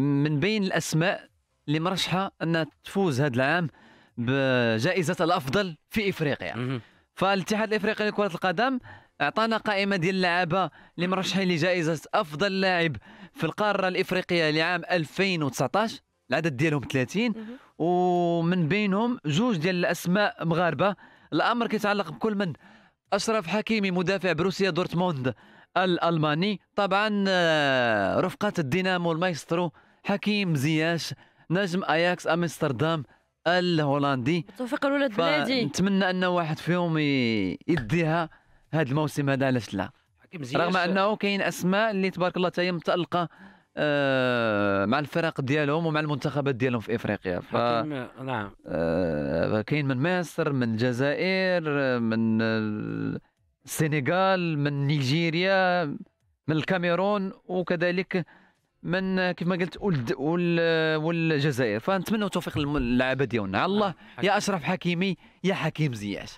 من بين الاسماء اللي مرشحه انها تفوز هذا العام بجائزه الافضل في افريقيا فالاتحاد الافريقي لكره القدم اعطانا قائمه ديال اللعابه اللي مرشحين لجائزه افضل لاعب في القاره الافريقيه لعام 2019 العدد ديالهم 30 ومن بينهم جوج ديال الاسماء مغاربه الامر كيتعلق بكل من اشرف حكيمي مدافع بروسيا دورتموند الالماني طبعا آه، رفقه الدينامو المايسترو حكيم زياش نجم اياكس امستردام الهولندي توفيق الولاد بلادي نتمنى ان واحد فيهم يديها هذا الموسم هذا علاش لا رغم انه كاين اسماء اللي تبارك الله تاهي متالقه آه مع الفرق ديالهم ومع المنتخبات ديالهم في افريقيا ف... نعم آه كاين من مصر من الجزائر من السنغال من نيجيريا من الكاميرون وكذلك من كيف ما قلت ولد والجزائر فنتمنى توفيق اللعابه ديالنا على الله يا اشرف حكيمي يا حكيم زياش